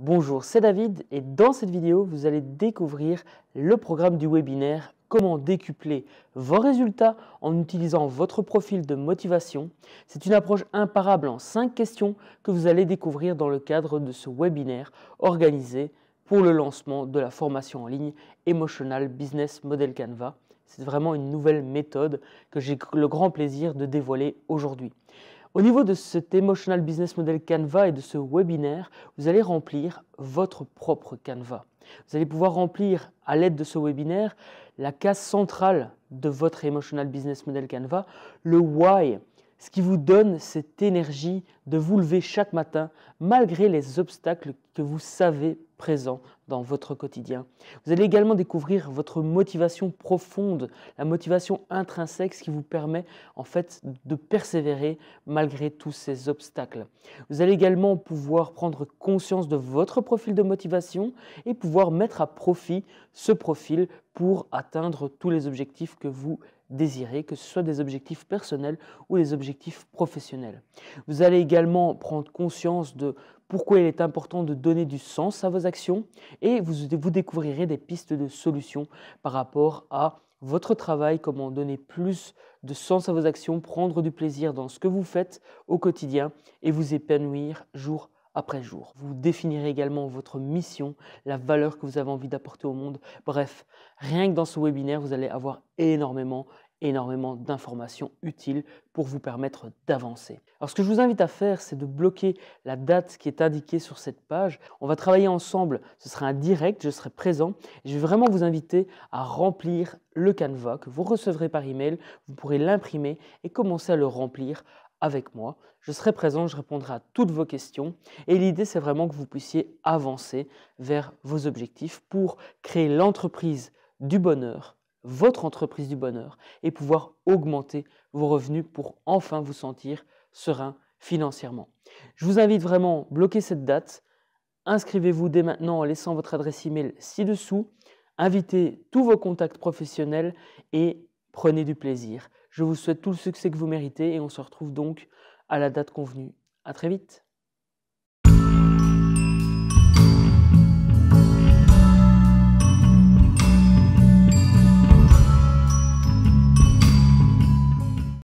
Bonjour, c'est David et dans cette vidéo, vous allez découvrir le programme du webinaire Comment décupler vos résultats en utilisant votre profil de motivation. C'est une approche imparable en 5 questions que vous allez découvrir dans le cadre de ce webinaire organisé pour le lancement de la formation en ligne Emotional Business Model Canva. C'est vraiment une nouvelle méthode que j'ai le grand plaisir de dévoiler aujourd'hui. Au niveau de cet Emotional Business Model Canva et de ce webinaire, vous allez remplir votre propre Canva. Vous allez pouvoir remplir à l'aide de ce webinaire la case centrale de votre Emotional Business Model Canva, le why, ce qui vous donne cette énergie de vous lever chaque matin malgré les obstacles que vous savez présents dans votre quotidien. Vous allez également découvrir votre motivation profonde, la motivation intrinsèque, qui vous permet en fait de persévérer malgré tous ces obstacles. Vous allez également pouvoir prendre conscience de votre profil de motivation et pouvoir mettre à profit ce profil pour atteindre tous les objectifs que vous désirer que ce soit des objectifs personnels ou des objectifs professionnels. Vous allez également prendre conscience de pourquoi il est important de donner du sens à vos actions et vous, vous découvrirez des pistes de solutions par rapport à votre travail, comment donner plus de sens à vos actions, prendre du plaisir dans ce que vous faites au quotidien et vous épanouir jour après jour après jour. Vous définirez également votre mission, la valeur que vous avez envie d'apporter au monde. Bref, rien que dans ce webinaire, vous allez avoir énormément, énormément d'informations utiles pour vous permettre d'avancer. Alors ce que je vous invite à faire, c'est de bloquer la date qui est indiquée sur cette page. On va travailler ensemble, ce sera un direct, je serai présent. je vais vraiment vous inviter à remplir le canevas que vous recevrez par email. Vous pourrez l'imprimer et commencer à le remplir avec moi. Je serai présent, je répondrai à toutes vos questions. Et l'idée, c'est vraiment que vous puissiez avancer vers vos objectifs pour créer l'entreprise du bonheur, votre entreprise du bonheur, et pouvoir augmenter vos revenus pour enfin vous sentir serein financièrement. Je vous invite vraiment à bloquer cette date. Inscrivez-vous dès maintenant en laissant votre adresse email ci-dessous. Invitez tous vos contacts professionnels et prenez du plaisir. Je vous souhaite tout le succès que vous méritez et on se retrouve donc à la date convenue. À très vite